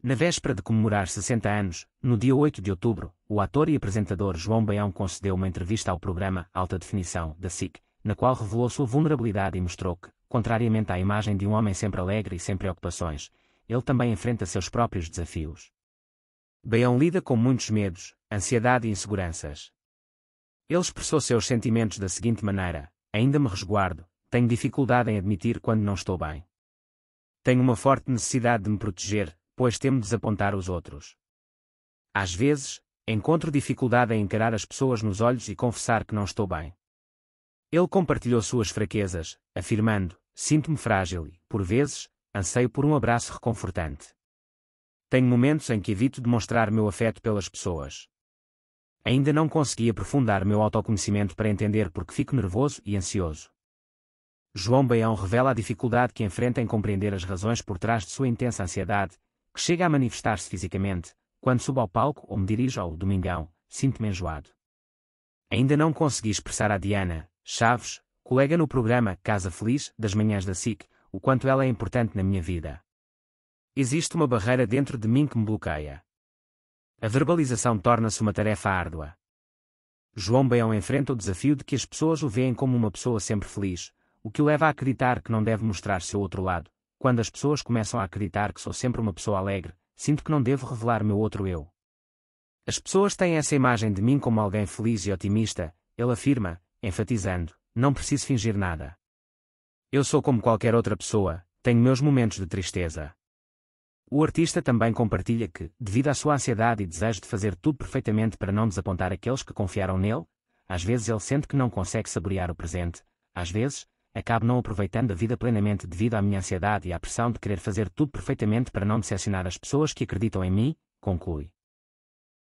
Na véspera de comemorar 60 anos, no dia 8 de outubro, o ator e apresentador João Baião concedeu uma entrevista ao programa Alta Definição, da SIC, na qual revelou sua vulnerabilidade e mostrou que, contrariamente à imagem de um homem sempre alegre e sem preocupações, ele também enfrenta seus próprios desafios. Baião lida com muitos medos, ansiedade e inseguranças. Ele expressou seus sentimentos da seguinte maneira: Ainda me resguardo, tenho dificuldade em admitir quando não estou bem. Tenho uma forte necessidade de me proteger, pois temo desapontar os outros. Às vezes, encontro dificuldade em encarar as pessoas nos olhos e confessar que não estou bem. Ele compartilhou suas fraquezas, afirmando: Sinto-me frágil e, por vezes, anseio por um abraço reconfortante. Tenho momentos em que evito demonstrar meu afeto pelas pessoas. Ainda não consegui aprofundar meu autoconhecimento para entender por que fico nervoso e ansioso. João Baião revela a dificuldade que enfrenta em compreender as razões por trás de sua intensa ansiedade, que chega a manifestar-se fisicamente, quando subo ao palco ou me dirijo ao Domingão, sinto-me enjoado. Ainda não consegui expressar à Diana, Chaves, colega no programa Casa Feliz, das manhãs da SIC, o quanto ela é importante na minha vida. Existe uma barreira dentro de mim que me bloqueia. A verbalização torna-se uma tarefa árdua. João Beão enfrenta o desafio de que as pessoas o veem como uma pessoa sempre feliz, o que o leva a acreditar que não deve mostrar seu outro lado, quando as pessoas começam a acreditar que sou sempre uma pessoa alegre, sinto que não devo revelar meu outro eu. As pessoas têm essa imagem de mim como alguém feliz e otimista, ele afirma, enfatizando: não preciso fingir nada. Eu sou como qualquer outra pessoa, tenho meus momentos de tristeza. O artista também compartilha que, devido à sua ansiedade e desejo de fazer tudo perfeitamente para não desapontar aqueles que confiaram nele, às vezes ele sente que não consegue saborear o presente, às vezes, acabo não aproveitando a vida plenamente devido à minha ansiedade e à pressão de querer fazer tudo perfeitamente para não decepcionar as pessoas que acreditam em mim, conclui.